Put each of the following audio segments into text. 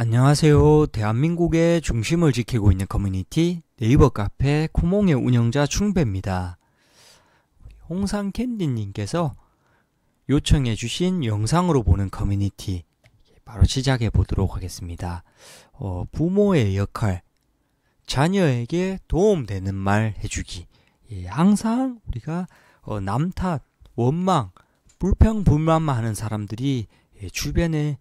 안녕하세요. 대한민국의 중심을 지키고 있는 커뮤니티 네이버 카페 코몽의 운영자 충배입니다. 홍상캔디님께서 요청해 주신 영상으로 보는 커뮤니티 바로 시작해 보도록 하겠습니다. 어, 부모의 역할, 자녀에게 도움되는 말 해주기. 예, 항상 우리가 어, 남탓, 원망, 불평, 불만만 하는 사람들이 예, 주변에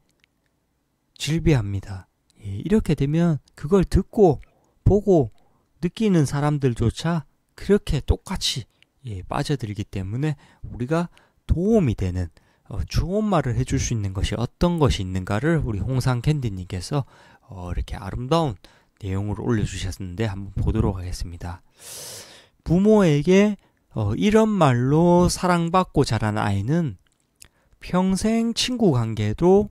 질비합니다. 예, 이렇게 되면 그걸 듣고 보고 느끼는 사람들조차 그렇게 똑같이 예, 빠져들기 때문에 우리가 도움이 되는 어, 좋은 말을 해줄 수 있는 것이 어떤 것이 있는가를 우리 홍상캔디님께서 어, 이렇게 아름다운 내용으로 올려주셨는데 한번 보도록 하겠습니다. 부모에게 어, 이런 말로 사랑받고 자란 아이는 평생 친구 관계도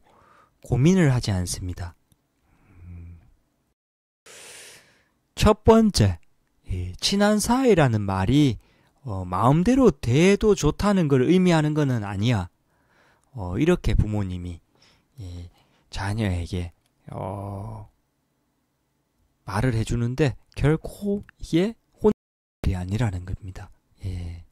고민을 하지 않습니다. 첫 번째, 친한 사이라는 말이 어, 마음대로 돼도 좋다는 걸 의미하는 것은 아니야. 어, 이렇게 부모님이 예, 자녀에게 어, 말을 해주는데 결코 이게 혼이 아니라는 겁니다. 예,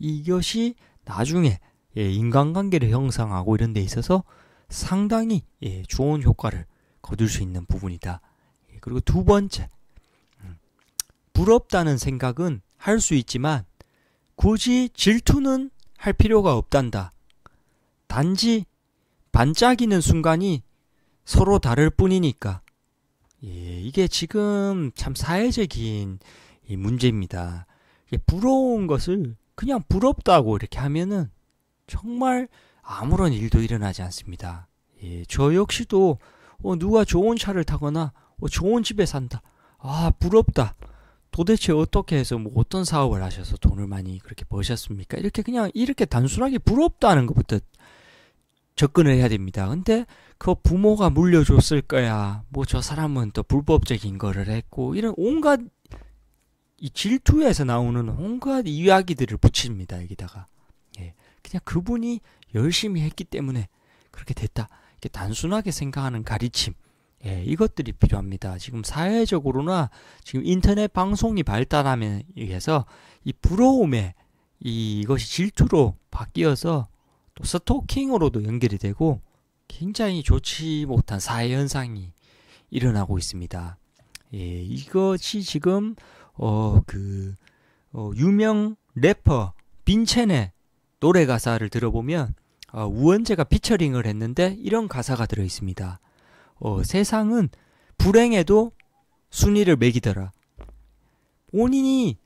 이것이 나중에 예, 인간관계를 형성하고 이런 데 있어서 상당히 예, 좋은 효과를 거둘 수 있는 부분이다. 예, 그리고 두 번째, 음, 부럽다는 생각은 할 수 있지만 굳이 질투는 할 필요가 없단다. 단지 반짝이는 순간이 서로 다를 뿐이니까. 예, 이게 지금 참 사회적인 이 문제입니다. 예, 부러운 것을 그냥 부럽다고 이렇게 하면은 정말 아무런 일도 일어나지 않습니다. 예, 저 역시도 어, 누가 좋은 차를 타거나 어, 좋은 집에 산다. 아 부럽다. 도대체 어떻게 해서 뭐 어떤 사업을 하셔서 돈을 많이 그렇게 버셨습니까? 이렇게 그냥 이렇게 단순하게 부럽다는 것부터 접근을 해야 됩니다. 근데 그 부모가 물려줬을 거야. 뭐 저 사람은 또 불법적인 거를 했고 이런 온갖 이 질투에서 나오는 온갖 이야기들을 붙입니다. 여기다가. 예. 그냥 그분이 열심히 했기 때문에 그렇게 됐다. 이렇게 단순하게 생각하는 가르침. 예, 이것들이 필요합니다. 지금 사회적으로나 지금 인터넷 방송이 발달함에 의해서 이 부러움에 이, 이것이 질투로 바뀌어서 또 스토킹으로도 연결이 되고 굉장히 좋지 못한 사회 현상이 일어나고 있습니다. 예, 이것이 지금 어그 어, 유명 래퍼 빈첸의 노래 가사를 들어보면 어, 우원재가 피처링을 했는데 이런 가사가 들어 있습니다. 어, 세상은 불행에도 순위를 매기더라. 본인이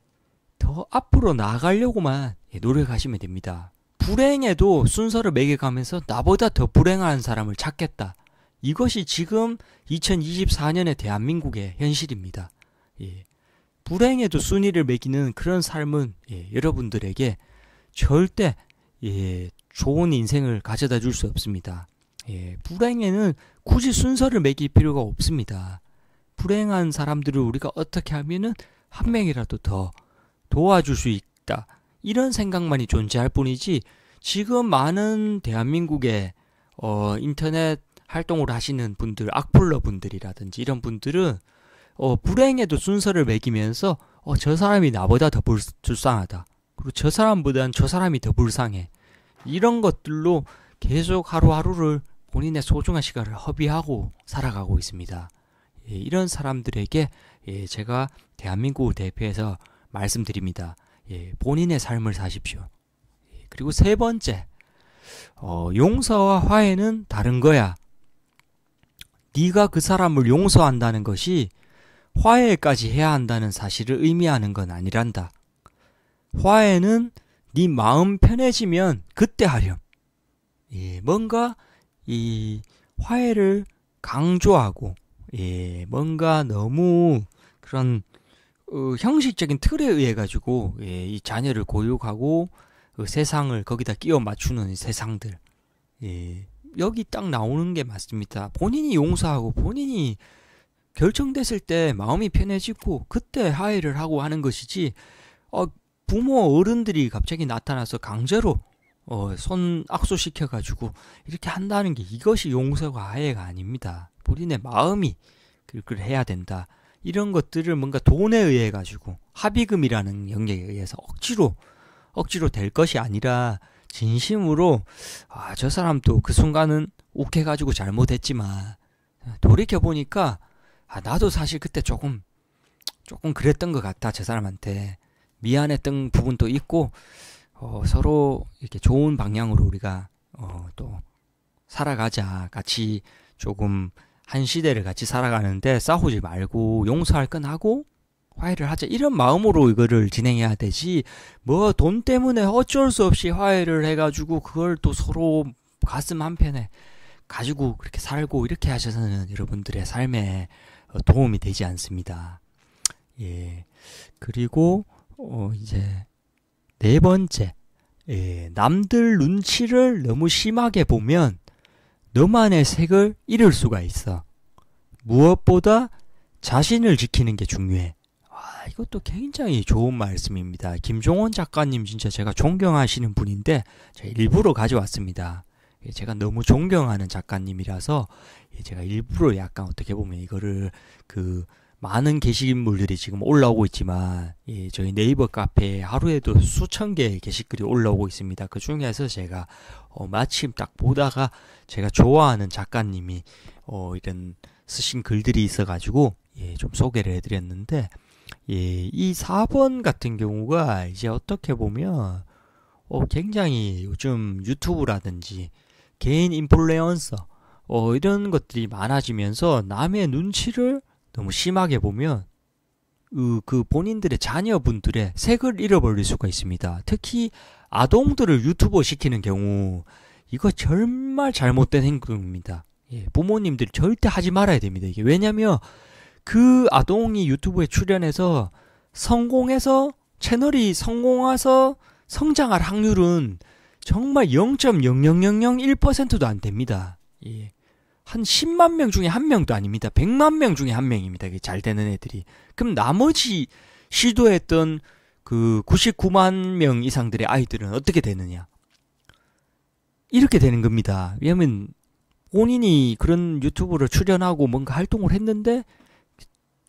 더 앞으로 나아가려고만 예, 노력하시면 됩니다. 불행에도 순서를 매겨가면서 나보다 더 불행한 사람을 찾겠다. 이것이 지금 2024년의 대한민국의 현실입니다. 예. 불행에도 순위를 매기는 그런 삶은 예, 여러분들에게 절대 예, 좋은 인생을 가져다 줄 수 없습니다. 예, 불행에는 굳이 순서를 매길 필요가 없습니다. 불행한 사람들을 우리가 어떻게 하면은 한 명이라도 더 도와줄 수 있다. 이런 생각만이 존재할 뿐이지 지금 많은 대한민국의 어, 인터넷 활동을 하시는 분들, 악플러 분들이라든지 이런 분들은 어, 불행에도 순서를 매기면서 어, 저 사람이 나보다 더 불, 쌍하다 그리고 저 사람보단 저 사람이 더 불쌍해. 이런 것들로 계속 하루하루를 본인의 소중한 시간을 허비하고 살아가고 있습니다. 예, 이런 사람들에게 예, 제가 대한민국 대표해서 말씀드립니다. 예, 본인의 삶을 사십시오. 예, 그리고 세 번째, 어, 용서와 화해는 다른 거야. 네가 그 사람을 용서한다는 것이 화해까지 해야 한다는 사실을 의미하는 건 아니란다. 화해는 네 마음 편해지면 그때 하렴. 예, 뭔가 이 화해를 강조하고 예, 뭔가 너무 그런 어, 형식적인 틀에 의해 가지고 예, 이 자녀를 고육하고 그 세상을 거기다 끼워 맞추는 세상들 예, 여기 딱 나오는 게 맞습니다. 본인이 용서하고 본인이 결정됐을 때 마음이 편해지고 그때 화해를 하고 하는 것이지 어, 부모 어른들이 갑자기 나타나서 강제로 어, 손 악수시켜가지고 이렇게 한다는 게 이것이 용서가 아예가 아닙니다. 본인의 마음이 그걸 해야 된다. 이런 것들을 뭔가 돈에 의해 가지고 합의금이라는 영역에 의해서 억지로 억지로 될 것이 아니라 진심으로 아 저 사람도 그 순간은 욱해가지고 잘못했지만 돌이켜 보니까 아 나도 사실 그때 조금 조금 그랬던 것 같다 저 사람한테 미안했던 부분도 있고 어, 서로 이렇게 좋은 방향으로 우리가 어, 또 살아가자 같이 조금 한 시대를 같이 살아가는데 싸우지 말고 용서할 건 하고 화해를 하자 이런 마음으로 이거를 진행해야 되지 뭐 돈 때문에 어쩔 수 없이 화해를 해가지고 그걸 또 서로 가슴 한편에 가지고 그렇게 살고 이렇게 하셔서는 여러분들의 삶에 어, 도움이 되지 않습니다. 예. 그리고 어, 이제 네 번째 예, 남들 눈치를 너무 심하게 보면 너만의 색을 잃을 수가 있어. 무엇보다 자신을 지키는 게 중요해. 와, 이것도 굉장히 좋은 말씀입니다. 김종원 작가님 진짜 제가 존경하시는 분인데 제가 일부러 가져왔습니다. 예, 제가 너무 존경하는 작가님이라서 예, 제가 일부러 약간 어떻게 보면 이거를 그 많은 게시물들이 지금 올라오고 있지만 예, 저희 네이버 카페에 하루에도 수천 개의 게시글이 올라오고 있습니다. 그 중에서 제가 어, 마침 딱 보다가 제가 좋아하는 작가님이 어, 이런 쓰신 글들이 있어가지고 예, 좀 소개를 해드렸는데 예, 이 4번 같은 경우가 이제 어떻게 보면 어, 굉장히 요즘 유튜브라든지 개인 인플루언서 어, 이런 것들이 많아지면서 남의 눈치를 너무 심하게 보면 그 본인들의 자녀분들의 색을 잃어버릴 수가 있습니다. 특히 아동들을 유튜버 시키는 경우 이거 정말 잘못된 행동입니다. 예, 부모님들 절대 하지 말아야 됩니다. 이게 왜냐하면 그 아동이 유튜브에 출연해서 성공해서 채널이 성공해서 성장할 확률은 정말 0.0001%도 안 됩니다. 예. 한 10만 명 중에 한 명도 아닙니다. 100만 명 중에 한 명입니다. 이게 잘 되는 애들이. 그럼 나머지 시도했던 그 99만 명 이상들의 아이들은 어떻게 되느냐? 이렇게 되는 겁니다. 왜냐면 본인이 그런 유튜브를 출연하고 뭔가 활동을 했는데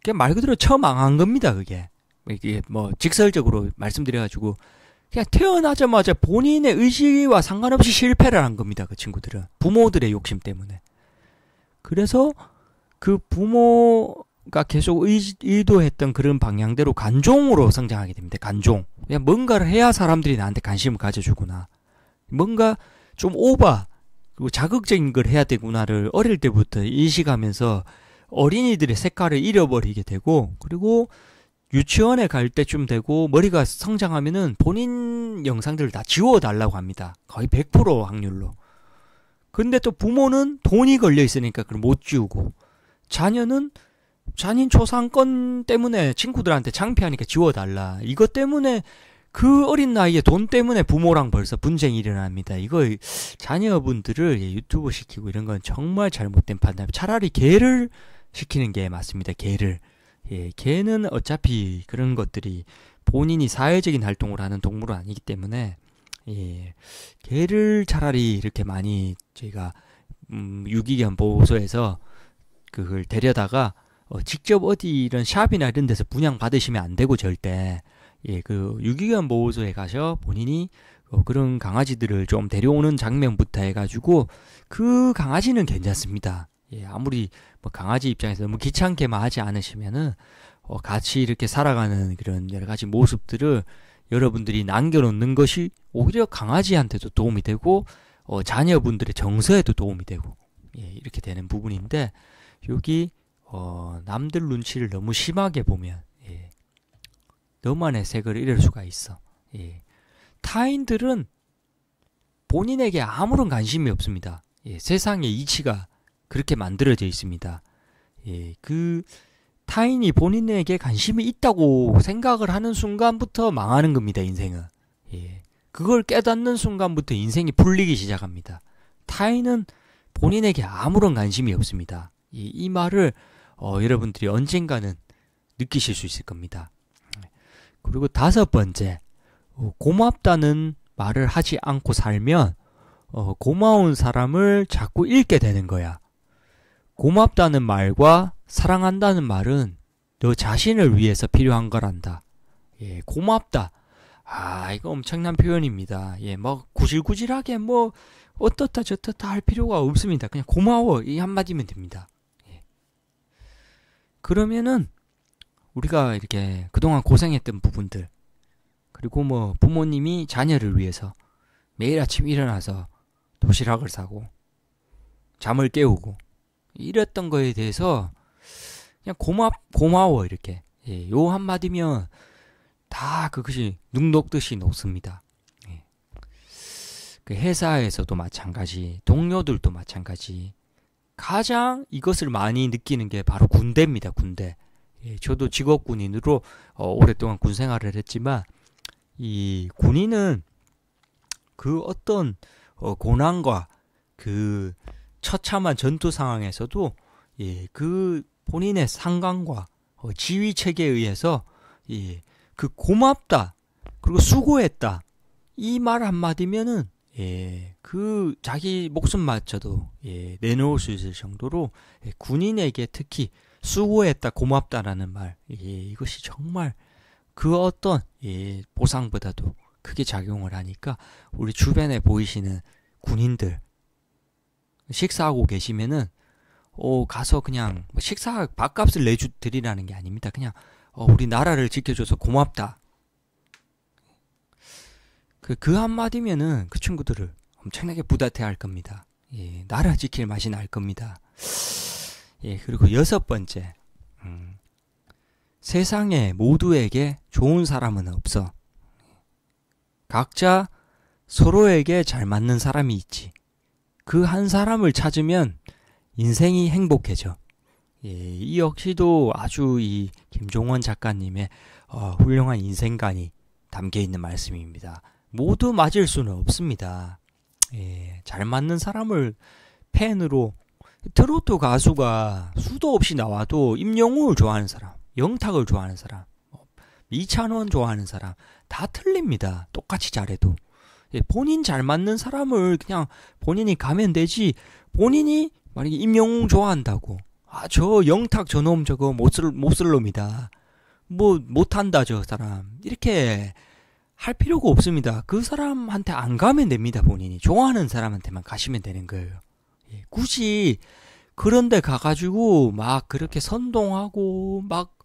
그냥 말 그대로 처망한 겁니다. 그게 이게 뭐 직설적으로 말씀드려가지고 그냥 태어나자마자 본인의 의지와 상관없이 실패를 한 겁니다. 그 친구들은 부모들의 욕심 때문에. 그래서 그 부모가 계속 의, 의도했던 그런 방향대로 간종으로 성장하게 됩니다. 간종. 그냥 뭔가를 해야 사람들이 나한테 관심을 가져주구나. 뭔가 좀 오바, 그리고 자극적인 걸 해야 되구나를 어릴 때부터 인식하면서 어린이들의 색깔을 잃어버리게 되고, 그리고 유치원에 갈 때쯤 되고 머리가 성장하면은 본인 영상들을 다 지워달라고 합니다. 거의 100% 확률로. 근데 또 부모는 돈이 걸려 있으니까 그걸 못 지우고 자녀는 잔인 초상권 때문에 친구들한테 창피하니까 지워달라. 이것 때문에 그 어린 나이에 돈 때문에 부모랑 벌써 분쟁이 일어납니다. 이거 자녀분들을 예, 유튜브 시키고 이런 건 정말 잘못된 판단. 차라리 개를 시키는 게 맞습니다. 개를. 예, 개는 어차피 그런 것들이 본인이 사회적인 활동을 하는 동물은 아니기 때문에 예. 개를 차라리 이렇게 많이 저희가 음, 유기견 보호소에서 그걸 데려다가 어, 직접 어디 이런 샵이나 이런 데서 분양 받으시면 안 되고 절대 예, 그 유기견 보호소에 가셔 본인이 어, 그런 강아지들을 좀 데려오는 장면부터 해가지고 그 강아지는 괜찮습니다. 예, 아무리 뭐 강아지 입장에서 너무 귀찮게만 하지 않으시면은 어, 같이 이렇게 살아가는 그런 여러 가지 모습들을 여러분들이 남겨놓는 것이 오히려 강아지한테도 도움이 되고 어, 자녀분들의 정서에도 도움이 되고 예, 이렇게 되는 부분인데 여기 어, 남들 눈치를 너무 심하게 보면 예, 너만의 색을 잃을 수가 있어. 예. 타인들은 본인에게 아무런 관심이 없습니다. 예, 세상의 이치가 그렇게 만들어져 있습니다. 예, 그 타인이 본인에게 관심이 있다고 생각을 하는 순간부터 망하는 겁니다, 인생은. 예. 그걸 깨닫는 순간부터 인생이 풀리기 시작합니다. 타인은 본인에게 아무런 관심이 없습니다. 이, 이 말을 어, 여러분들이 언젠가는 느끼실 수 있을 겁니다. 그리고 다섯 번째, 어, 고맙다는 말을 하지 않고 살면 어, 고마운 사람을 자꾸 잃게 되는 거야. 고맙다는 말과 사랑한다는 말은 너 자신을 위해서 필요한 거란다. 예, 고맙다. 아, 이거 엄청난 표현입니다. 예, 뭐 구질구질하게 뭐 어떻다 저떻다 할 필요가 없습니다. 그냥 고마워 이 한마디면 됩니다. 예. 그러면은 우리가 이렇게 그동안 고생했던 부분들 그리고 뭐 부모님이 자녀를 위해서 매일 아침 일어나서 도시락을 사고 잠을 깨우고 이랬던 거에 대해서 그냥 고마 고마워 이렇게 예, 요 한마디면 다 그것이 눅넉듯이 높습니다. 예. 그 회사에서도 마찬가지, 동료들도 마찬가지. 가장 이것을 많이 느끼는 게 바로 군대입니다. 군대. 예, 저도 직업 군인으로 어, 오랫동안 군 생활을 했지만 이 군인은 그 어떤 어, 고난과 그 처참한 전투 상황에서도 예, 그 본인의 상관과 어, 지휘 체계에 의해서 예, 그 고맙다 그리고 수고했다 이 말 한마디면은 예, 그 자기 목숨 맞춰도 예, 내놓을 수 있을 정도로 예, 군인에게 특히 수고했다 고맙다라는 말 예, 이것이 정말 그 어떤 예, 보상보다도 크게 작용을 하니까 우리 주변에 보이시는 군인들 식사하고 계시면은 어, 가서 그냥 뭐 식사 밥값을 내주 드리라는 게 아닙니다. 그냥 어, 우리 나라를 지켜줘서 고맙다. 그, 그 한마디면은 그 친구들을 엄청나게 부다해 할 겁니다. 예, 나라 지킬 맛이 날 겁니다. 예, 그리고 여섯 번째. 음, 세상에 모두에게 좋은 사람은 없어. 각자 서로에게 잘 맞는 사람이 있지. 그 한 사람을 찾으면 인생이 행복해져. 예, 이 역시도 아주 이 김종원 작가님의 어, 훌륭한 인생관이 담겨 있는 말씀입니다. 모두 맞을 수는 없습니다. 예, 잘 맞는 사람을 팬으로 트로트 가수가 수도 없이 나와도 임영웅을 좋아하는 사람, 영탁을 좋아하는 사람, 뭐 이찬원 좋아하는 사람 다 틀립니다. 똑같이 잘해도 예, 본인 잘 맞는 사람을 그냥 본인이 가면 되지 본인이 만약에 임영웅 좋아한다고 아 저 영탁 저놈 저거 못쓸 못쓸 놈이다 뭐 못한다 저 사람 이렇게 할 필요가 없습니다. 그 사람한테 안 가면 됩니다 본인이 좋아하는 사람한테만 가시면 되는 거예요. 예, 굳이 그런데 가가지고 막 그렇게 선동하고 막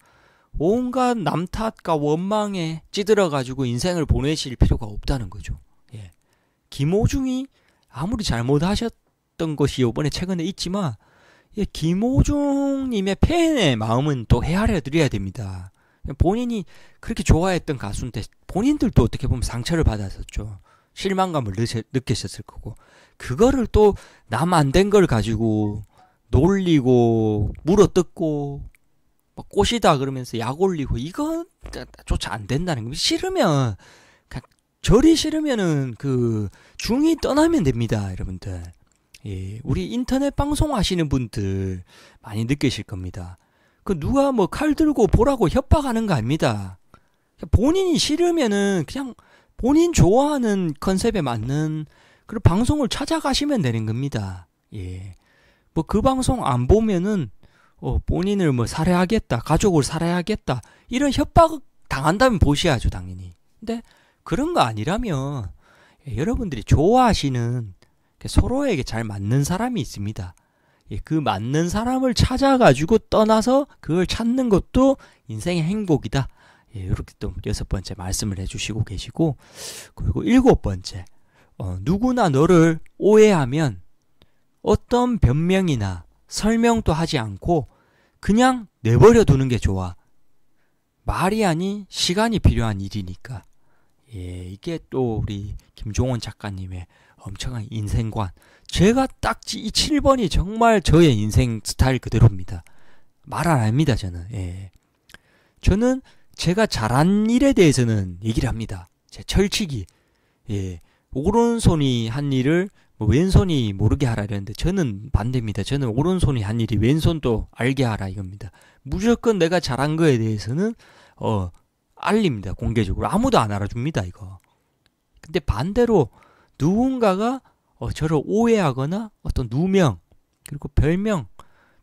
온갖 남 탓과 원망에 찌들어가지고 인생을 보내실 필요가 없다는 거죠. 예. 김호중이 아무리 잘못하셨 있었던 것이 요번에 최근에 있지만 예, 김호중님의 팬의 마음은 또 헤아려 드려야 됩니다. 본인이 그렇게 좋아했던 가수인데 본인들도 어떻게 보면 상처를 받았었죠. 실망감을 느끼셨을 거고 그거를 또 남 안 된 걸 가지고 놀리고 물어뜯고 막 꽃이다 그러면서 약 올리고 이건 조차 안 된다는 거 싫으면 그냥 절이 싫으면은 그 중이 떠나면 됩니다 여러분들 예, 우리 인터넷 방송 하시는 분들 많이 느끼실 겁니다. 그 누가 뭐 칼 들고 보라고 협박하는 거 아닙니다. 본인이 싫으면은 그냥 본인 좋아하는 컨셉에 맞는 그런 방송을 찾아가시면 되는 겁니다. 예. 뭐 그 방송 안 보면은 어, 본인을 뭐 살해하겠다, 가족을 살해하겠다 이런 협박 당한다면 보셔야죠 당연히. 근데 그런 거 아니라면 예, 여러분들이 좋아하시는 서로에게 잘 맞는 사람이 있습니다. 예, 그 맞는 사람을 찾아가지고 떠나서 그걸 찾는 것도 인생의 행복이다. 예, 이렇게 또 여섯 번째 말씀을 해주시고 계시고, 그리고 일곱 번째, 어, 누구나 너를 오해하면 어떤 변명이나 설명도 하지 않고 그냥 내버려 두는 게 좋아. 말이 아닌 시간이 필요한 일이니까. 예, 이게 또 우리 김종원 작가님의 엄청난 인생관. 제가 딱지 이 7번이 정말 저의 인생 스타일 그대로입니다. 말 안 합니다, 저는. 예. 저는 제가 잘한 일에 대해서는 얘기를 합니다. 제 철칙이. 예. 오른손이 한 일을 뭐 왼손이 모르게 하라 이랬는데 저는 반대입니다. 저는 오른손이 한 일이 왼손도 알게 하라 이겁니다. 무조건 내가 잘한 거에 대해서는 어 알립니다. 공개적으로 아무도 안 알아줍니다 이거. 근데 반대로 누군가가 어, 저를 오해하거나 어떤 누명 그리고 별명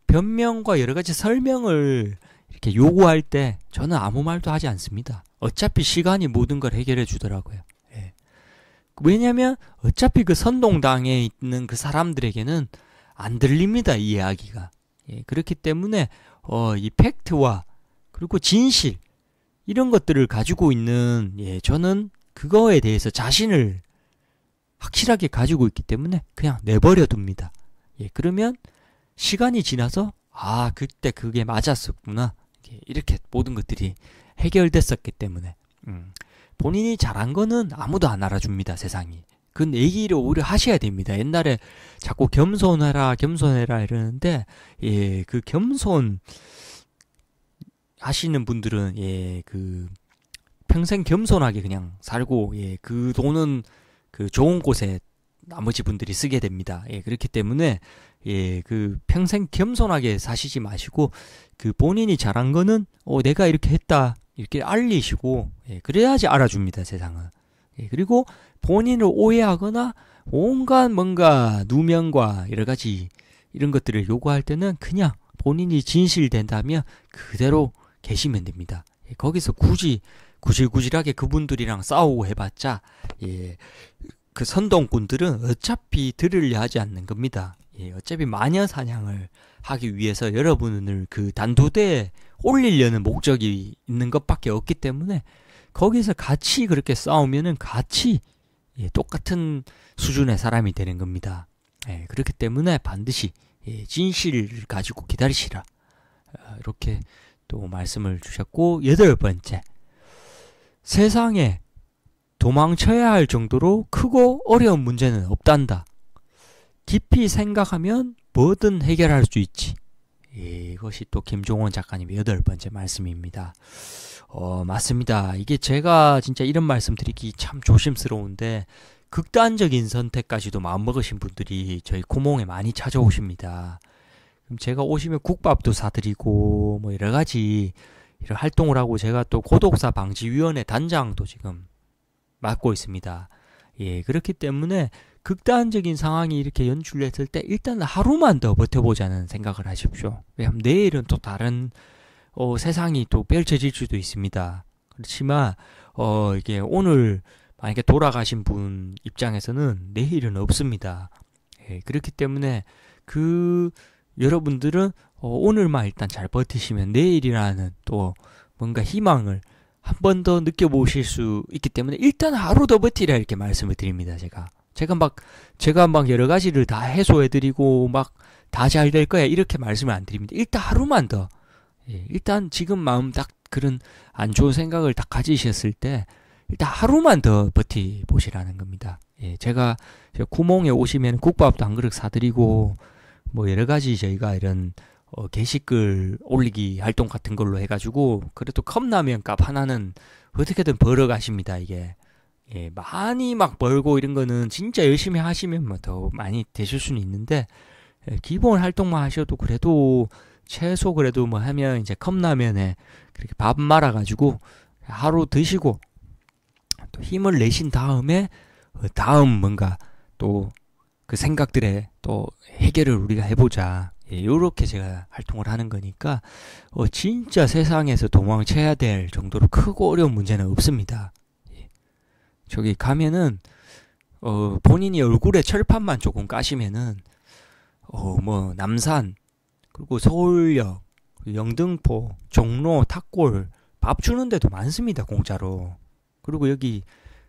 변명과 여러 가지 설명을 이렇게 요구할 때 저는 아무 말도 하지 않습니다. 어차피 시간이 모든 걸 해결해 주더라고요. 예. 왜냐하면 어차피 그 선동당에 있는 그 사람들에게는 안 들립니다 이 이야기가. 예. 그렇기 때문에 어, 이 팩트와 그리고 진실 이런 것들을 가지고 있는 예, 저는 그거에 대해서 자신을 확실하게 가지고 있기 때문에 그냥 내버려 둡니다. 예, 그러면 시간이 지나서 아, 그때 그게 맞았었구나. 이렇게 모든 것들이 해결됐었기 때문에 음, 본인이 잘한 거는 아무도 안 알아줍니다. 세상이. 그건 얘기를 오히려 하셔야 됩니다. 옛날에 자꾸 겸손해라, 겸손해라 이러는데, 예, 그 겸손 하시는 분들은, 예, 그 평생 겸손하게 그냥 살고, 예, 그 돈은 그 좋은 곳에 나머지 분들이 쓰게 됩니다. 예, 그렇기 때문에 예, 그 평생 겸손하게 사시지 마시고 그 본인이 잘한 거는 어, 내가 이렇게 했다 이렇게 알리시고 예, 그래야지 알아줍니다 세상은. 예, 그리고 본인을 오해하거나 온갖 뭔가 누명과 여러 가지 이런 것들을 요구할 때는 그냥 본인이 진실된다면 그대로 계시면 됩니다. 예, 거기서 굳이 구질구질하게 그분들이랑 싸우고 해봤자 예, 그 선동꾼들은 어차피 들으려 하지 않는 겁니다. 예, 어차피 마녀 사냥을 하기 위해서 여러분을 그 단두대에 올리려는 목적이 있는 것밖에 없기 때문에 거기서 같이 그렇게 싸우면은 같이 예, 똑같은 수준의 사람이 되는 겁니다. 예, 그렇기 때문에 반드시 예, 진실을 가지고 기다리시라. 어, 이렇게 또 말씀을 주셨고 여덟 번째 세상에 도망쳐야 할 정도로 크고 어려운 문제는 없단다. 깊이 생각하면 뭐든 해결할 수 있지. 이것이 또 김종원 작가님 여덟 번째 말씀입니다. 어, 맞습니다. 이게 제가 진짜 이런 말씀 드리기 참 조심스러운데, 극단적인 선택까지도 마음먹으신 분들이 저희 구멍에 많이 찾아오십니다. 그럼 제가 오시면 국밥도 사드리고, 뭐 여러가지 이런 활동을 하고 제가 또 고독사 방지위원회 단장도 지금 맡고 있습니다. 예, 그렇기 때문에 극단적인 상황이 이렇게 연출됐을 때 일단 하루만 더 버텨보자는 생각을 하십시오. 왜냐하면 내일은 또 다른 어, 세상이 또 펼쳐질 수도 있습니다. 그렇지만 어, 이게 오늘 만약에 돌아가신 분 입장에서는 내일은 없습니다. 예, 그렇기 때문에 그 여러분들은 어, 오늘만 일단 잘 버티시면 내일이라는 또 뭔가 희망을 한 번 더 느껴보실 수 있기 때문에 일단 하루 더 버티라 이렇게 말씀을 드립니다, 제가. 제가 막, 제가 막 여러 가지를 다 해소해드리고 막 다 잘 될 거야 이렇게 말씀을 안 드립니다. 일단 하루만 더. 예, 일단 지금 마음 딱 그런 안 좋은 생각을 딱 가지셨을 때 일단 하루만 더 버티보시라는 겁니다. 예, 제가, 제가 구멍에 오시면 국밥도 한 그릇 사드리고 뭐 여러 가지 저희가 이런 어, 게시글 올리기 활동 같은 걸로 해가지고 그래도 컵라면 값 하나는 어떻게든 벌어 가십니다 이게 예, 많이 막 벌고 이런 거는 진짜 열심히 하시면 뭐 더 많이 되실 수는 있는데 예, 기본 활동만 하셔도 그래도 최소 그래도 뭐 하면 이제 컵라면에 그렇게 밥 말아 가지고 하루 드시고 또 힘을 내신 다음에 그 다음 뭔가 또 그 생각들에 또 해결을 우리가 해보자 이렇게 예, 제가 활동을 하는 거니까 어, 진짜 세상에서 도망쳐야 될 정도로 크고 어려운 문제는 없습니다. 예. 저기 가면은 어, 본인이 얼굴에 철판만 조금 까시면은 어, 뭐 남산 그리고 서울역 영등포 종로 탁골 밥 주는 데도 많습니다 공짜로 그리고 여기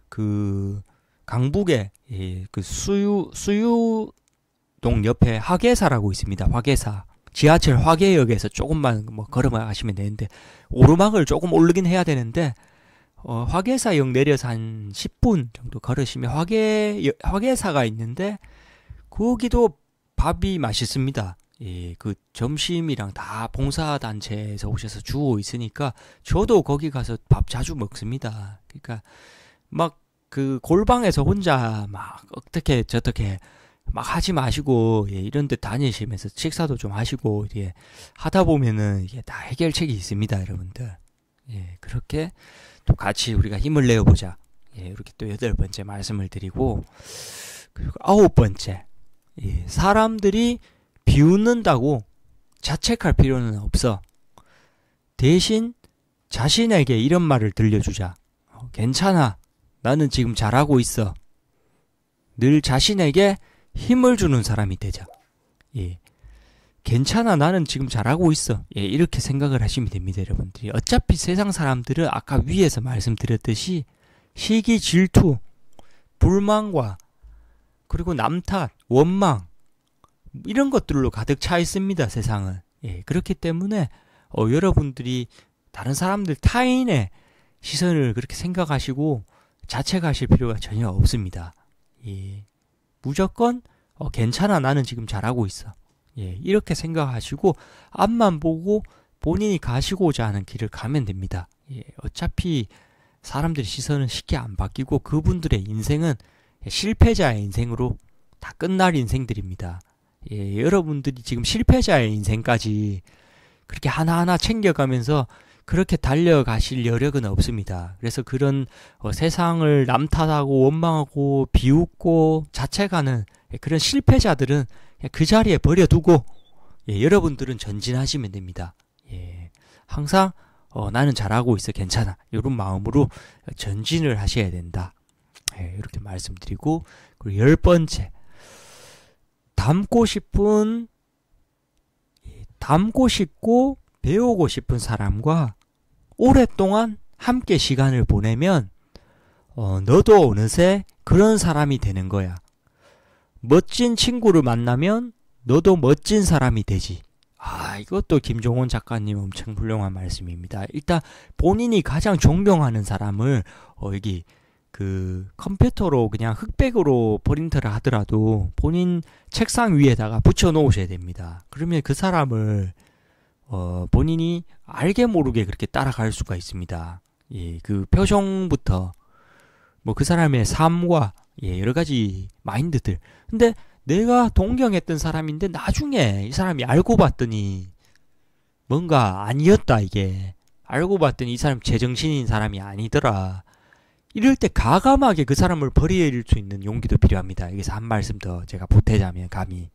그 강북에 예, 그 수유 수유 동 옆에 화계사라고 있습니다. 화계사. 지하철 화계역에서 조금만 뭐 걸으면 아시면 되는데 오르막을 조금 오르긴 해야 되는데 어, 화계사역 내려서 한 10분 정도 걸으시면 화계 화계사가 있는데 거기도 밥이 맛있습니다. 예, 그 점심이랑 다 봉사단체에서 오셔서 주고 있으니까 저도 거기 가서 밥 자주 먹습니다. 그러니까 막 그 골방에서 혼자 막 어떻게 저떻게 막 하지 마시고 예, 이런 데 다니시면서 식사도 좀 하시고 예, 하다 보면은 이게 다 해결책이 있습니다 여러분들 예, 그렇게 또 같이 우리가 힘을 내어보자 예, 이렇게 또 여덟 번째 말씀을 드리고 그리고 아홉 번째 예, 사람들이 비웃는다고 자책할 필요는 없어 대신 자신에게 이런 말을 들려주자 어, 괜찮아 나는 지금 잘하고 있어 늘 자신에게 힘을 주는 사람이 되자. 예. 괜찮아 나는 지금 잘하고 있어 예, 이렇게 생각을 하시면 됩니다 여러분들이 어차피 세상 사람들은 아까 위에서 말씀드렸듯이 시기 질투 불만과 그리고 남탓 원망 이런 것들로 가득 차 있습니다 세상은 예, 그렇기 때문에 어, 여러분들이 다른 사람들 타인의 시선을 그렇게 생각하시고 자책하실 필요가 전혀 없습니다 예. 무조건 어, 괜찮아 나는 지금 잘하고 있어. 예, 이렇게 생각하시고 앞만 보고 본인이 가시고자 하는 길을 가면 됩니다. 예, 어차피 사람들의 시선은 쉽게 안 바뀌고 그분들의 인생은 실패자의 인생으로 다 끝날 인생들입니다. 예, 여러분들이 지금 실패자의 인생까지 그렇게 하나하나 챙겨가면서 그렇게 달려가실 여력은 없습니다. 그래서 그런 어, 세상을 남탓하고 원망하고 비웃고 자책하는 그런 실패자들은 그 자리에 버려두고 예, 여러분들은 전진하시면 됩니다. 예, 항상 어, 나는 잘하고 있어 괜찮아 이런 마음으로 전진을 하셔야 된다. 예, 이렇게 말씀드리고 그리고 열 번째 닮고 싶은 예, 닮고 싶고 배우고 싶은 사람과 오랫동안 함께 시간을 보내면 어, 너도 어느새 그런 사람이 되는 거야. 멋진 친구를 만나면 너도 멋진 사람이 되지. 아, 이것도 김종원 작가님 엄청 훌륭한 말씀입니다. 일단 본인이 가장 존경하는 사람을 어, 여기 그 컴퓨터로 그냥 흑백으로 프린트를 하더라도 본인 책상 위에다가 붙여 놓으셔야 됩니다. 그러면 그 사람을 어, 본인이 알게 모르게 그렇게 따라갈 수가 있습니다. 예, 그 표정부터 뭐 그 사람의 삶과 예, 여러 가지 마인드들. 근데 내가 동경했던 사람인데 나중에 이 사람이 알고 봤더니 뭔가 아니었다 이게. 알고 봤더니 이 사람 제정신인 사람이 아니더라. 이럴 때 가감하게 그 사람을 버릴 수 있는 용기도 필요합니다. 여기서 한 말씀 더 제가 보태자면 감히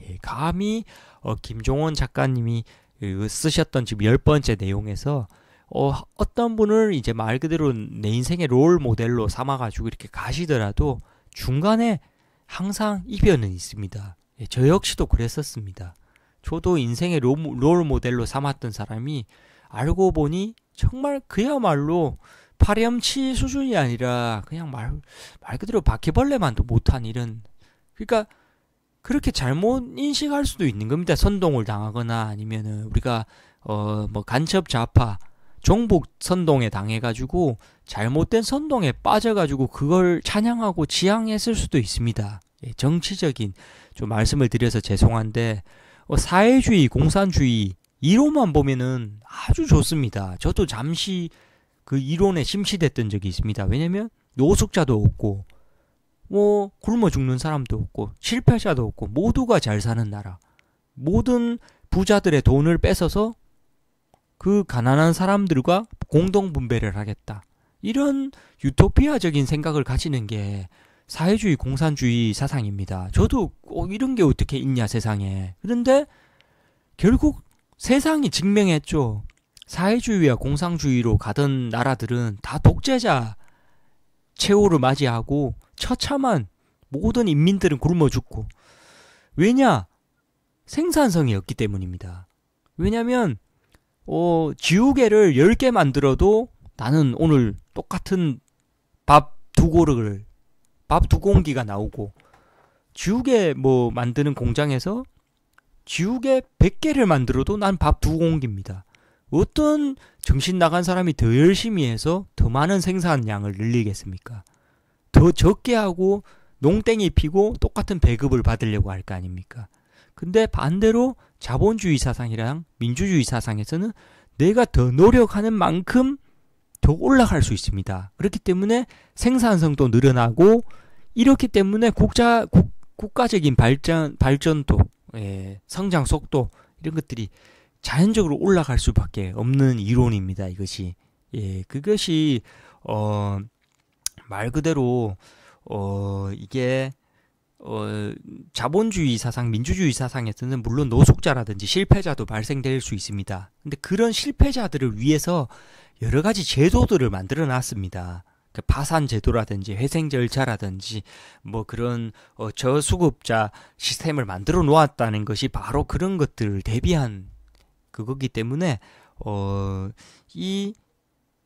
예, 감히 어, 김종원 작가님이 그 쓰셨던 지금 열 번째 내용에서 어, 어떤 분을 이제 말 그대로 내 인생의 롤 모델로 삼아가지고 이렇게 가시더라도 중간에 항상 이변은 있습니다. 예, 저 역시도 그랬었습니다. 저도 인생의 롤, 롤 모델로 삼았던 사람이 알고 보니 정말 그야말로 파렴치 수준이 아니라 그냥 말, 말 그대로 바퀴벌레만도 못한 이런 그러니까 그렇게 잘못 인식할 수도 있는 겁니다. 선동을 당하거나 아니면은 우리가 어 뭐 간첩 좌파 종북 선동에 당해가지고 잘못된 선동에 빠져가지고 그걸 찬양하고 지향했을 수도 있습니다. 예, 정치적인 좀 말씀을 드려서 죄송한데 어, 사회주의, 공산주의 이론만 보면은 아주 좋습니다. 저도 잠시 그 이론에 심취됐던 적이 있습니다. 왜냐면 노숙자도 없고 뭐 굶어 죽는 사람도 없고 실패자도 없고 모두가 잘 사는 나라. 모든 부자들의 돈을 뺏어서 그 가난한 사람들과 공동 분배를 하겠다. 이런 유토피아적인 생각을 가지는 게 사회주의 공산주의 사상입니다. 저도 어, 이런 게 어떻게 있냐 세상에. 그런데 결국 세상이 증명했죠. 사회주의와 공산주의로 가던 나라들은 다 독재자 최후를 맞이하고 처참한 모든 인민들은 굶어 죽고 왜냐 생산성이 었기 때문입니다. 왜냐면 어, 지우개를 10개 만들어도 나는 오늘 똑같은 밥 두 고를 르밥두 공기가 나오고 지우개 뭐 만드는 공장에서 지우개 100개를 만들어도 난 밥 두 공기입니다. 어떤 정신 나간 사람이 더 열심히 해서 더 많은 생산량을 늘리겠습니까? 더 적게 하고 농땡이 피고 똑같은 배급을 받으려고 할 거 아닙니까? 근데 반대로 자본주의 사상이랑 민주주의 사상에서는 내가 더 노력하는 만큼 더 올라갈 수 있습니다. 그렇기 때문에 생산성도 늘어나고 이렇기 때문에 국자 국, 국가적인 발전 발전도 예, 성장 속도 이런 것들이 자연적으로 올라갈 수밖에 없는 이론입니다. 이것이 예, 그것이 어말 그대로 어 이게 어, 자본주의 사상, 민주주의 사상에서는 물론 노숙자라든지 실패자도 발생될 수 있습니다. 근데 그런 실패자들을 위해서 여러 가지 제도들을 만들어 놨습니다. 그 파산 제도라든지 회생 절차라든지 뭐 그런 어, 저수급자 시스템을 만들어 놓았다는 것이 바로 그런 것들을 대비한 그거기 때문에 어, 이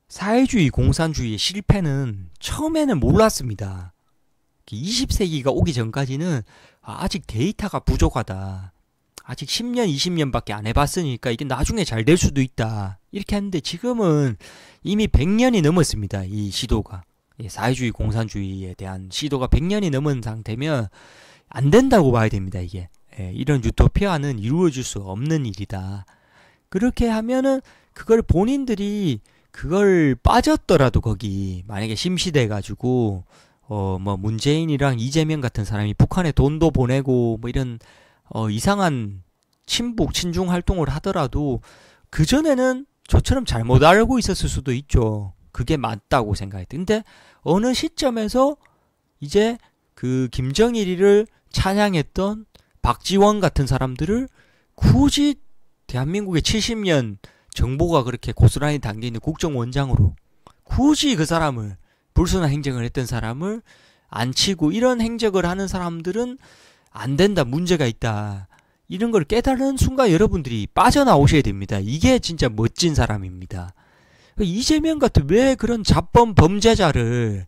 사회주의 공산주의의 실패는 처음에는 몰랐습니다. 20세기가 오기 전까지는 아, 아직 데이터가 부족하다. 아직 10년, 20년밖에 안 해봤으니까 이게 나중에 잘 될 수도 있다. 이렇게 했는데 지금은 이미 100년이 넘었습니다. 이 시도가. 사회주의, 공산주의에 대한 시도가 100년이 넘은 상태면 안 된다고 봐야 됩니다. 이게. 예, 이런 유토피아는 이루어질 수 없는 일이다. 그렇게 하면은 그걸 본인들이 그걸 빠졌더라도 거기 만약에 심시돼 가지고 어뭐 문재인이랑 이재명 같은 사람이 북한에 돈도 보내고 뭐 이런 어 이상한 친북 친중 활동을 하더라도 그 전에는 저처럼 잘못 알고 있었을 수도 있죠. 그게 맞다고 생각했대. 근데 어느 시점에서 이제 그 김정일이를 찬양했던 박지원 같은 사람들을 굳이 대한민국의 70년 정보가 그렇게 고스란히 담겨 있는 국정원장으로 굳이 그 사람을 불순한 행정을 했던 사람을 안 치고 이런 행적을 하는 사람들은 안 된다 문제가 있다 이런 걸 깨달은 순간 여러분들이 빠져나오셔야 됩니다 이게 진짜 멋진 사람입니다 그 이재명 같은 왜 그런 자범 범죄자를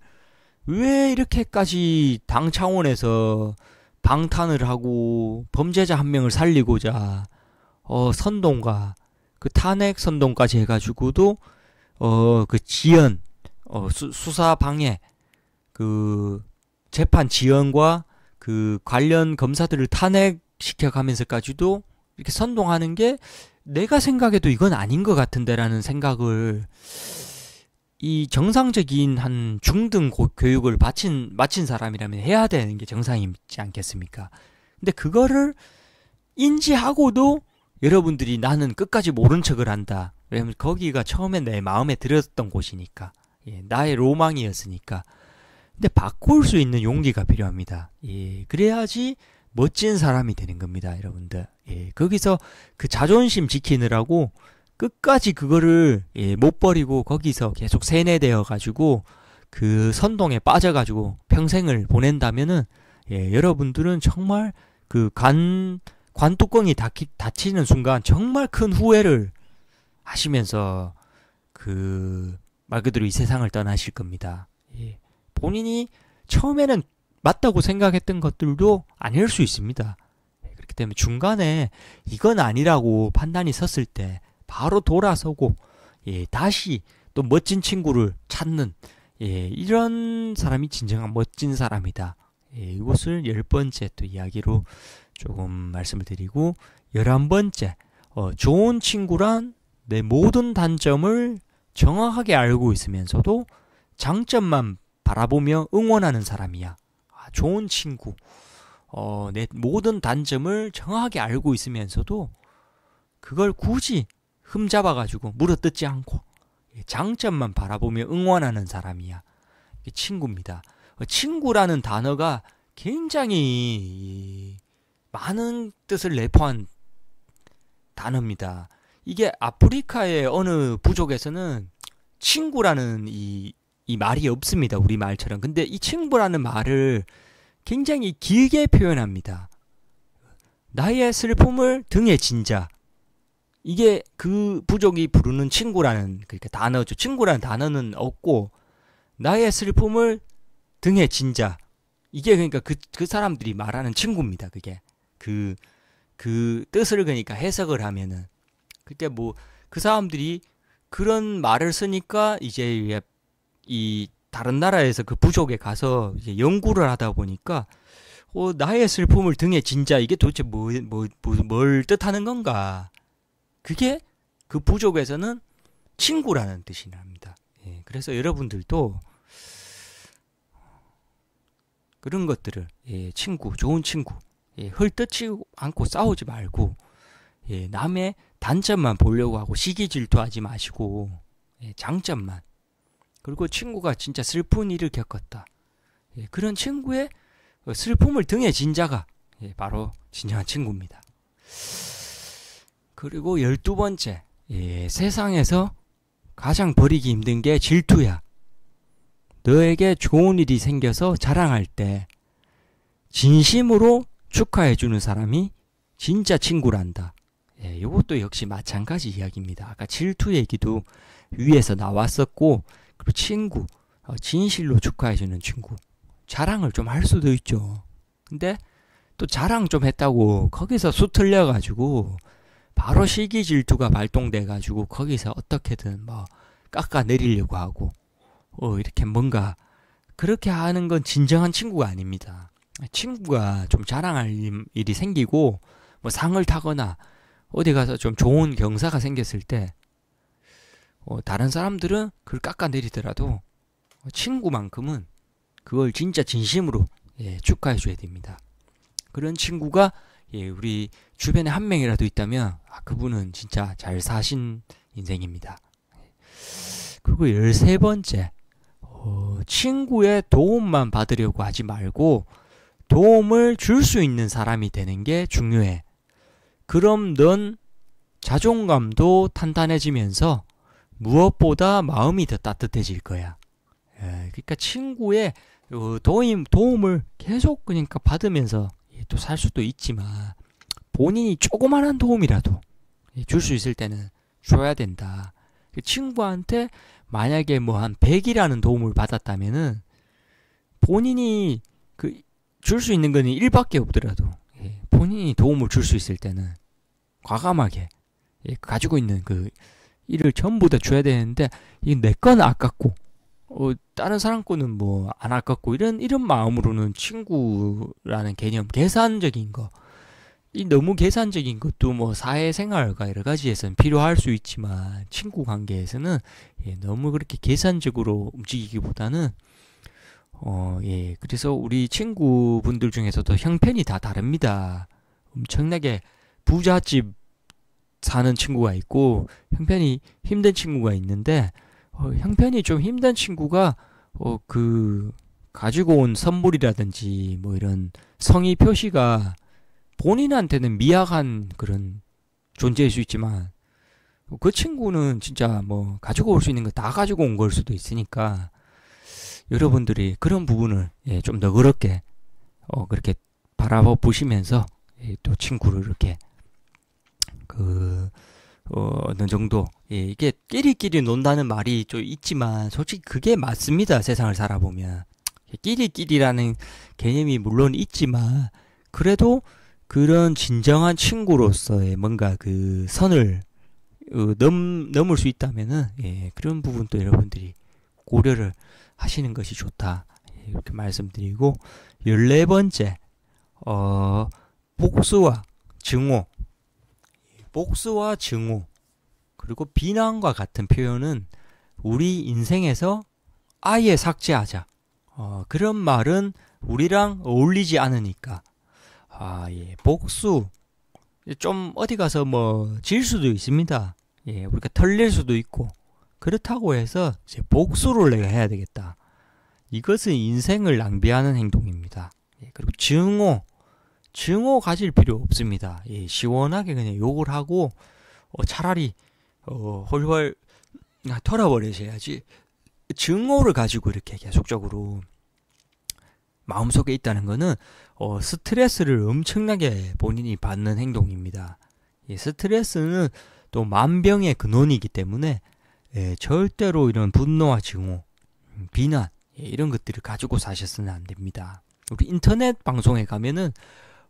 왜 이렇게까지 당 차원에서 방탄을 하고 범죄자 한 명을 살리고자 어 선동과 그 탄핵 선동까지 해가지고도 어 그 지연 어 수, 수사 방해 그 재판 지연과 그 관련 검사들을 탄핵시켜 가면서까지도 이렇게 선동하는 게 내가 생각해도 이건 아닌 것 같은데라는 생각을 이 정상적인 한 중등 교육을 마친 마친 사람이라면 해야 되는 게 정상이지 않겠습니까? 근데 그거를 인지하고도 여러분들이 나는 끝까지 모른 척을 한다. 왜냐면 거기가 처음에 내 마음에 들었던 곳이니까. 예, 나의 로망이었으니까. 근데 바꿀 수 있는 용기가 필요합니다. 예, 그래야지 멋진 사람이 되는 겁니다, 여러분들. 예, 거기서 그 자존심 지키느라고 끝까지 그거를 예, 못 버리고 거기서 계속 세뇌되어 가지고 그 선동에 빠져 가지고 평생을 보낸다면은 예, 여러분들은 정말 그간 관뚜껑이 닫히, 닫히는 순간 정말 큰 후회를 하시면서 그 말 그대로 이 세상을 떠나실 겁니다. 예. 본인이 처음에는 맞다고 생각했던 것들도 아닐 수 있습니다. 그렇기 때문에 중간에 이건 아니라고 판단이 섰을 때 바로 돌아서고 예, 다시 또 멋진 친구를 찾는 예, 이런 사람이 진정한 멋진 사람이다. 예, 이것을 열 번째 또 이야기로 조금 말씀을 드리고 열한 번째 어, 좋은 친구란 내 모든 단점을 정확하게 알고 있으면서도 장점만 바라보며 응원하는 사람이야. 아, 좋은 친구. 어, 내 모든 단점을 정확하게 알고 있으면서도 그걸 굳이 흠잡아가지고 물어뜯지 않고 장점만 바라보며 응원하는 사람이야. 친구입니다. 어, 친구라는 단어가 굉장히 많은 뜻을 내포한 단어입니다. 이게 아프리카의 어느 부족에서는 친구라는 이, 이 말이 없습니다. 우리 말처럼. 근데 이 친구라는 말을 굉장히 길게 표현합니다. 나의 슬픔을 등에 진자. 이게 그 부족이 부르는 친구라는 그러니까 단어죠. 친구라는 단어는 없고 나의 슬픔을 등에 진자. 이게 그러니까 그, 그 사람들이 말하는 친구입니다. 그게. 그, 그 뜻을 그러니까 해석을 하면은. 그때 뭐, 그 사람들이 그런 말을 쓰니까 이제 이 다른 나라에서 그 부족에 가서 이제 연구를 하다 보니까 어, 나의 슬픔을 등에 진짜 이게 도대체 뭐, 뭐, 뭐, 뭘 뜻하는 건가. 그게 그 부족에서는 친구라는 뜻이 납니다. 예, 그래서 여러분들도 그런 것들을 예, 친구, 좋은 친구, 예, 헐뜯지 않고 싸우지 말고 예, 남의 단점만 보려고 하고 시기 질투하지 마시고 예, 장점만 그리고 친구가 진짜 슬픈 일을 겪었다 예, 그런 친구의 어, 슬픔을 등에 진 자가 예, 바로 진정한 친구입니다. 그리고 열두 번째 예, 세상에서 가장 버리기 힘든 게 질투야. 너에게 좋은 일이 생겨서 자랑할 때 진심으로 축하해주는 사람이 진짜 친구란다. 예, 이것도 역시 마찬가지 이야기입니다. 아까 질투 얘기도 위에서 나왔었고, 그리고 친구, 어, 진실로 축하해주는 친구. 자랑을 좀 할 수도 있죠. 근데 또 자랑 좀 했다고 거기서 수틀려가지고 바로 시기 질투가 발동돼가지고 거기서 어떻게든 뭐 깎아내리려고 하고, 어, 이렇게 뭔가 그렇게 하는 건 진정한 친구가 아닙니다. 친구가 좀 자랑할 일이 생기고 뭐 상을 타거나 어디 가서 좀 좋은 경사가 생겼을 때 어, 다른 사람들은 그걸 깎아내리더라도 친구만큼은 그걸 진짜 진심으로 예, 축하해 줘야 됩니다. 그런 친구가 예, 우리 주변에 한 명이라도 있다면 아, 그분은 진짜 잘 사신 인생입니다. 그리고 열세 번째 어, 친구의 도움만 받으려고 하지 말고 도움을 줄 수 있는 사람이 되는 게 중요해. 그럼 넌 자존감도 탄탄해지면서 무엇보다 마음이 더 따뜻해질 거야. 예, 그러니까 친구의 어, 도움, 도움을 계속 그러니까 받으면서 예, 또살 수도 있지만 본인이 조그만한 도움이라도 예, 줄수 있을 때는 줘야 된다. 그 친구한테 만약에 뭐한 100이라는 도움을 받았다면은 본인이 그 줄수 있는 거는 일밖에 없더라도 예, 본인이 도움을 줄 수 있을 때는 과감하게 예, 가지고 있는 그 일을 전부 다 줘야 되는데 이내 거는 아깝고 어, 다른 사람 거는 뭐 안 아깝고 이런 이런 마음으로는 친구라는 개념 계산적인 거 이 너무 계산적인 것도 뭐 사회생활과 여러 가지에서는 필요할 수 있지만 친구 관계에서는 예, 너무 그렇게 계산적으로 움직이기보다는 어, 예. 그래서 우리 친구분들 중에서도 형편이 다 다릅니다. 엄청나게 부잣집 사는 친구가 있고, 형편이 힘든 친구가 있는데, 어, 형편이 좀 힘든 친구가, 어, 그, 가지고 온 선물이라든지, 뭐 이런 성의 표시가 본인한테는 미약한 그런 존재일 수 있지만, 그 친구는 진짜 뭐 가지고 올 수 있는 거 다 가지고 온 걸 수도 있으니까, 여러분들이 그런 부분을 예, 좀 너그럽게 어, 그렇게 바라봐 보시면서 예, 또 친구를 이렇게 그 어, 느 정도 예, 이게 끼리끼리 논다는 말이 좀 있지만 솔직히 그게 맞습니다 세상을 살아보면 끼리끼리라는 개념이 물론 있지만 그래도 그런 진정한 친구로서의 뭔가 그 선을 어, 넘, 넘을 수 있다면은 예, 그런 부분도 여러분들이 고려를 하시는 것이 좋다. 이렇게 말씀드리고, 열네 번째, 어, 복수와 증오. 복수와 증오. 그리고 비난과 같은 표현은 우리 인생에서 아예 삭제하자. 어, 그런 말은 우리랑 어울리지 않으니까. 아, 예, 복수. 좀 어디 가서 뭐 질 수도 있습니다. 예, 우리가 털릴 수도 있고, 그렇다고 해서 이제 복수를 내가 해야 되겠다. 이것은 인생을 낭비하는 행동입니다. 예, 그리고 증오, 증오 가질 필요 없습니다. 예, 시원하게 그냥 욕을 하고 어, 차라리 어, 헐헐 아, 털어버리셔야지 증오를 가지고 이렇게 계속적으로 마음속에 있다는 것은 어, 스트레스를 엄청나게 본인이 받는 행동입니다. 예, 스트레스는 또 만병의 근원이기 때문에 예, 절대로 이런 분노와 증오, 비난 예, 이런 것들을 가지고 사셨으면 안 됩니다. 우리 인터넷 방송에 가면은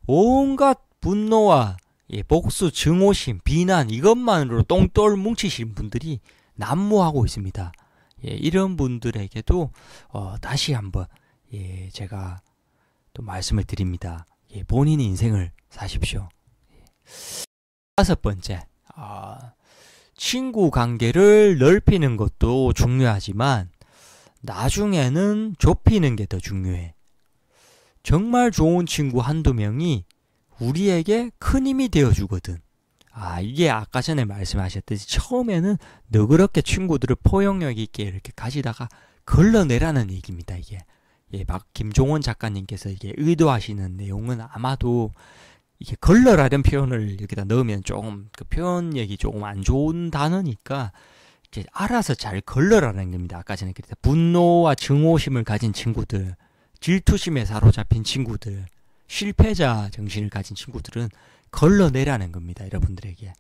온갖 분노와 예, 복수, 증오심, 비난 이것만으로 똥돌 뭉치신 분들이 난무하고 있습니다. 예, 이런 분들에게도 어, 다시 한번 예, 제가 또 말씀을 드립니다. 예, 본인의 인생을 사십시오. 예. 다섯 번째, 어, 친구 관계를 넓히는 것도 중요하지만 나중에는 좁히는 게 더 중요해. 정말 좋은 친구 한두 명이 우리에게 큰 힘이 되어주거든. 아, 이게 아까 전에 말씀하셨듯이 처음에는 너그럽게 친구들을 포용력 있게 이렇게 가지다가 걸러내라는 얘기입니다, 이게. 예, 막 김종원 작가님께서 이게 의도하시는 내용은 아마도 이게 걸러라는 표현을 여기다 넣으면 조금 그 표현력이 조금 안 좋은 단어니까 이제 알아서 잘 걸러라는 겁니다. 아까 전에 그랬다. 분노와 증오심을 가진 친구들, 질투심에 사로잡힌 친구들, 실패자 정신을 가진 친구들은 걸러내라는 겁니다. 여러분들에게.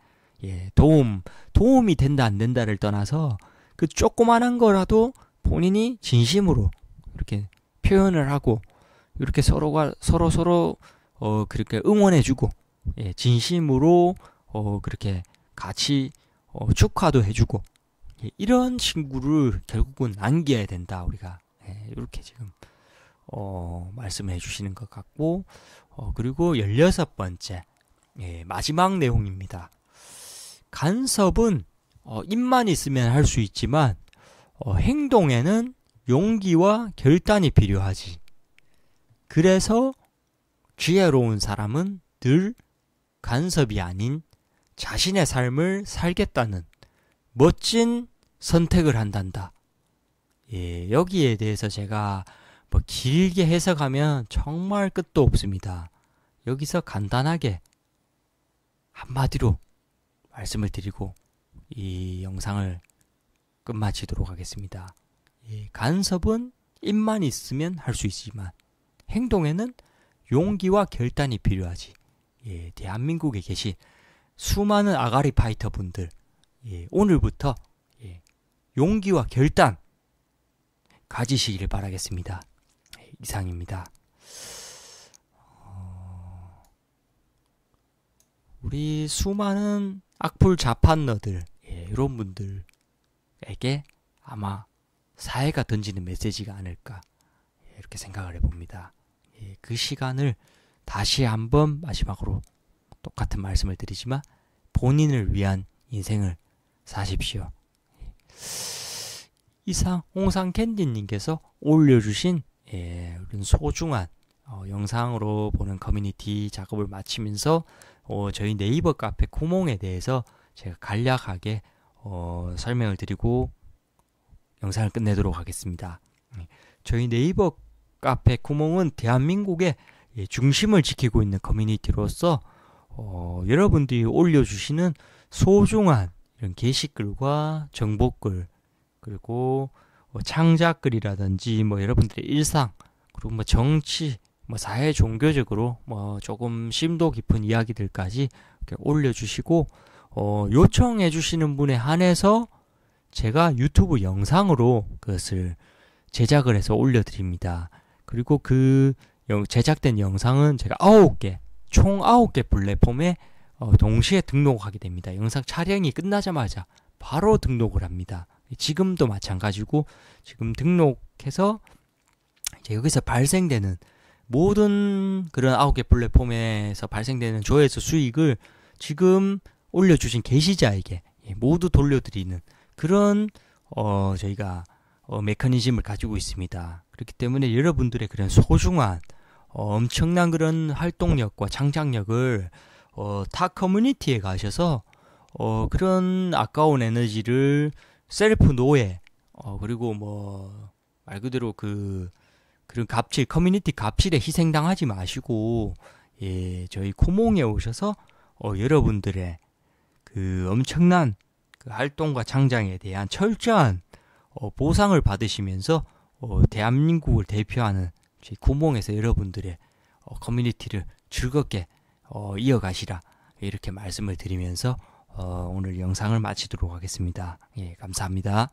예, 도움, 도움이 된다 안 된다를 떠나서 그 조그만한 거라도 본인이 진심으로 이렇게 표현을 하고 이렇게 서로가 서로 서로 어, 그렇게 응원해주고, 예, 진심으로, 어, 그렇게 같이, 어, 축하도 해주고, 예, 이런 친구를 결국은 남겨야 된다, 우리가. 예, 이렇게 지금, 어, 말씀해 주시는 것 같고, 어, 그리고 열여 번째, 예, 마지막 내용입니다. 간섭은, 어, 입만 있으면 할 수 있지만, 어, 행동에는 용기와 결단이 필요하지. 그래서 지혜로운 사람은 늘 간섭이 아닌 자신의 삶을 살겠다는 멋진 선택을 한단다. 예, 여기에 대해서 제가 뭐 길게 해석하면 정말 끝도 없습니다. 여기서 간단하게 한마디로 말씀을 드리고 이 영상을 끝마치도록 하겠습니다. 예, 간섭은 입만 있으면 할 수 있지만 행동에는 용기와 결단이 필요하지. 예, 대한민국에 계신 수많은 아가리 파이터 분들, 예, 오늘부터 예, 용기와 결단 가지시길 바라겠습니다. 예, 이상입니다. 어, 우리 수많은 악플 자판너들, 예, 이런 분들에게 아마 사회가 던지는 메시지가 아닐까 예, 이렇게 생각을 해봅니다. 예, 그 시간을 다시 한번 마지막으로 똑같은 말씀을 드리지만 본인을 위한 인생을 사십시오. 예. 이상 홍상캔디님께서 올려주신 예, 소중한 어, 영상으로 보는 커뮤니티 작업을 마치면서 어, 저희 네이버 카페 쿠몽에 대해서 제가 간략하게 어, 설명을 드리고 영상을 끝내도록 하겠습니다. 예. 저희 네이버 카페 구멍은 대한민국의 중심을 지키고 있는 커뮤니티로서 어, 여러분들이 올려주시는 소중한 이런 게시글과 정보글 그리고 뭐 창작글이라든지 뭐 여러분들의 일상 그리고 뭐 정치 뭐 사회 종교적으로 뭐 조금 심도 깊은 이야기들까지 올려주시고 어, 요청해 주시는 분에 한해서 제가 유튜브 영상으로 그것을 제작을 해서 올려드립니다. 그리고 그 제작된 영상은 제가 아홉 개 총 아홉 개 플랫폼에 어, 동시에 등록하게 됩니다. 영상 촬영이 끝나자마자 바로 등록을 합니다. 지금도 마찬가지고 지금 등록해서 이제 여기서 발생되는 모든 그런 9개 플랫폼에서 발생되는 조회수 수익을 지금 올려주신 게시자에게 예, 모두 돌려드리는 그런 어, 저희가 어, 메커니즘을 가지고 있습니다. 그렇기 때문에 여러분들의 그런 소중한 어, 엄청난 그런 활동력과 창작력을 어, 타 커뮤니티에 가셔서 어, 그런 아까운 에너지를 셀프 노예 어, 그리고 뭐말 그대로 그 그런 갑질 커뮤니티 갑질에 희생당하지 마시고 예 저희 코몽에 오셔서 어, 여러분들의 그 엄청난 그 활동과 창작에 대한 철저한 어, 보상을 받으시면서 어, 대한민국을 대표하는 저희 고몽에서 여러분들의 어, 커뮤니티를 즐겁게 어, 이어가시라 이렇게 말씀을 드리면서 어, 오늘 영상을 마치도록 하겠습니다. 예, 감사합니다.